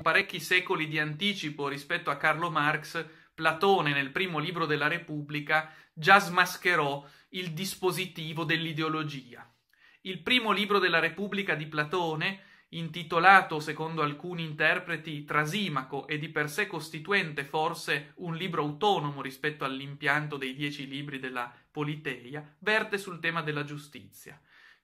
parecchi secoli di anticipo rispetto a Carlo Marx, Platone nel primo libro della Repubblica già smascherò il dispositivo dell'ideologia. Il primo libro della Repubblica di Platone, intitolato secondo alcuni interpreti Trasimaco e di per sé costituente forse un libro autonomo rispetto all'impianto dei dieci libri della Politeia, verte sul tema della giustizia.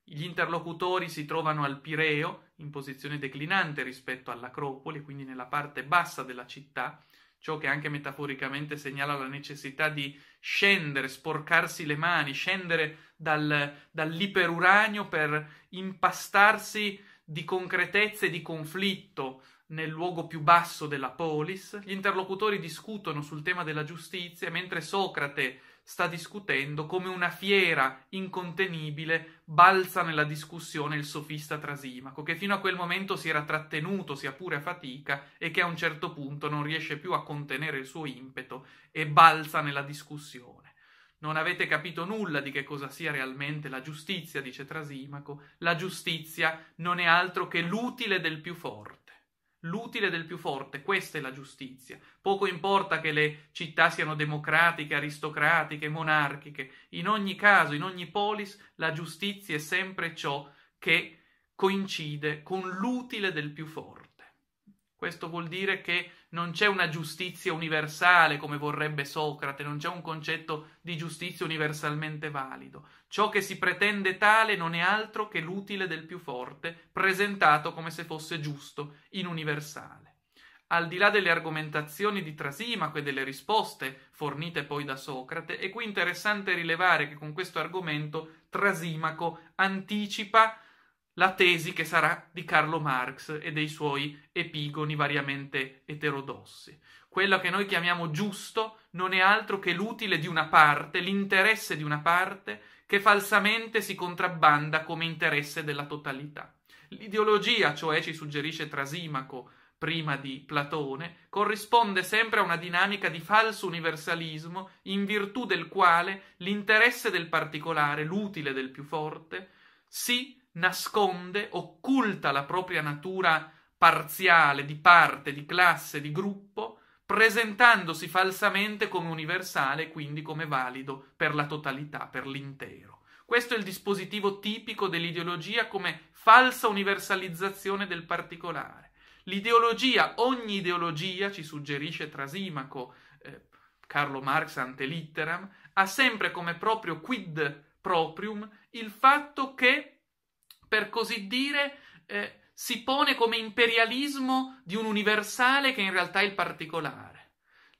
Gli interlocutori si trovano al Pireo, in posizione declinante rispetto all'Acropoli, quindi nella parte bassa della città, ciò che anche metaforicamente segnala la necessità di scendere, sporcarsi le mani, scendere dal, dall'iperuranio per impastarsi di concretezze e di conflitto nel luogo più basso della polis. Gli interlocutori discutono sul tema della giustizia, mentre Socrate sta discutendo, come una fiera incontenibile balza nella discussione il sofista Trasimaco, che fino a quel momento si era trattenuto, sia pure a fatica, e che a un certo punto non riesce più a contenere il suo impeto e balza nella discussione. Non avete capito nulla di che cosa sia realmente la giustizia, dice Trasimaco. La giustizia non è altro che l'utile del più forte l'utile del più forte, questa è la giustizia. Poco importa che le città siano democratiche, aristocratiche, monarchiche, in ogni caso, in ogni polis, la giustizia è sempre ciò che coincide con l'utile del più forte. Questo vuol dire che non c'è una giustizia universale come vorrebbe Socrate, non c'è un concetto di giustizia universalmente valido. Ciò che si pretende tale non è altro che l'utile del più forte, presentato come se fosse giusto, in universale. Al di là delle argomentazioni di Trasimaco e delle risposte fornite poi da Socrate, è qui interessante rilevare che con questo argomento Trasimaco anticipa la tesi che sarà di Carlo Marx e dei suoi epigoni variamente eterodossi. Quello che noi chiamiamo giusto non è altro che l'utile di una parte, l'interesse di una parte, che falsamente si contrabbanda come interesse della totalità. L'ideologia, cioè, ci suggerisce Trasimaco prima di Platone, corrisponde sempre a una dinamica di falso universalismo in virtù del quale l'interesse del particolare, l'utile del più forte, si nasconde, occulta la propria natura parziale, di parte, di classe, di gruppo, presentandosi falsamente come universale e quindi come valido per la totalità, per l'intero. Questo è il dispositivo tipico dell'ideologia come falsa universalizzazione del particolare. L'ideologia, ogni ideologia, ci suggerisce Trasimaco, eh, Carlo Marx ante litteram, ha sempre come proprio quid proprium il fatto che per così dire, eh, si pone come imperialismo di un universale che in realtà è il particolare.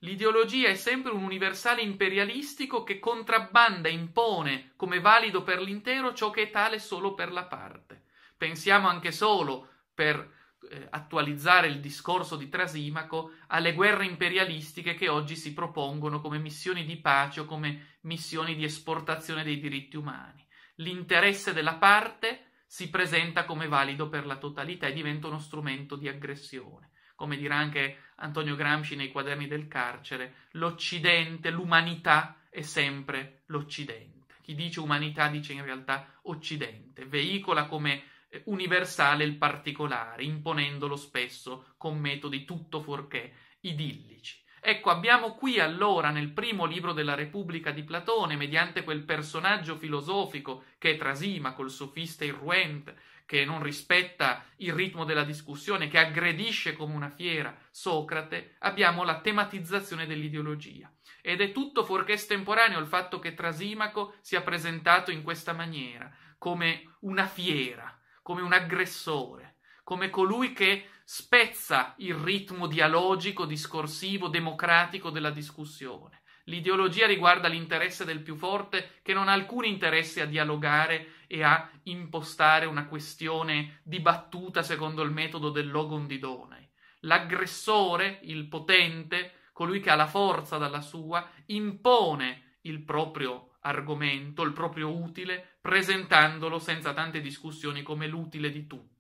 L'ideologia è sempre un universale imperialistico che contrabbanda impone come valido per l'intero ciò che è tale solo per la parte. Pensiamo anche solo, per eh, attualizzare il discorso di Trasimaco, alle guerre imperialistiche che oggi si propongono come missioni di pace o come missioni di esportazione dei diritti umani. L'interesse della parte si presenta come valido per la totalità e diventa uno strumento di aggressione. Come dirà anche Antonio Gramsci nei quaderni del carcere, l'Occidente, l'umanità è sempre l'Occidente. Chi dice umanità dice in realtà Occidente, veicola come eh, universale il particolare, imponendolo spesso con metodi tutto fuorché idillici. Ecco, abbiamo qui allora nel primo libro della Repubblica di Platone, mediante quel personaggio filosofico che è trasima col sofista irruente, che non rispetta il ritmo della discussione, che aggredisce come una fiera Socrate, abbiamo la tematizzazione dell'ideologia. Ed è tutto fuorché estemporaneo il fatto che Trasimaco sia presentato in questa maniera, come una fiera, come un aggressore come colui che spezza il ritmo dialogico, discorsivo, democratico della discussione. L'ideologia riguarda l'interesse del più forte che non ha alcun interesse a dialogare e a impostare una questione dibattuta secondo il metodo del logon di Donai. L'aggressore, il potente, colui che ha la forza dalla sua, impone il proprio argomento, il proprio utile, presentandolo senza tante discussioni come l'utile di tutti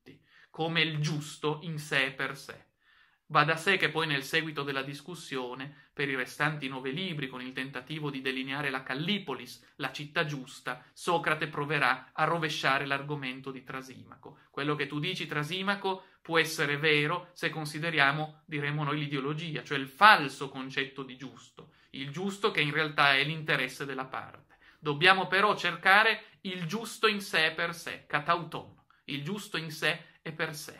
come il giusto in sé per sé. Va da sé che poi nel seguito della discussione, per i restanti nove libri, con il tentativo di delineare la Callipolis, la città giusta, Socrate proverà a rovesciare l'argomento di Trasimaco. Quello che tu dici, Trasimaco, può essere vero se consideriamo, diremmo noi, l'ideologia, cioè il falso concetto di giusto, il giusto che in realtà è l'interesse della parte. Dobbiamo però cercare il giusto in sé per sé, catauton, il giusto in sé e per sé,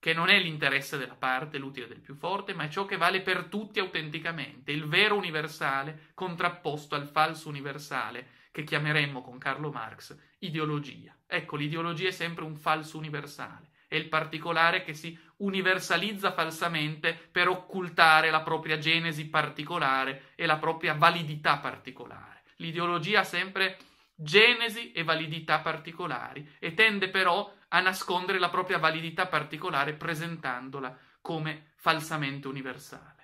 che non è l'interesse della parte, l'utile del più forte, ma è ciò che vale per tutti autenticamente, il vero universale contrapposto al falso universale che chiameremmo con Carlo Marx ideologia. Ecco, l'ideologia è sempre un falso universale, è il particolare che si universalizza falsamente per occultare la propria genesi particolare e la propria validità particolare. L'ideologia ha sempre genesi e validità particolari e tende però a a nascondere la propria validità particolare presentandola come falsamente universale.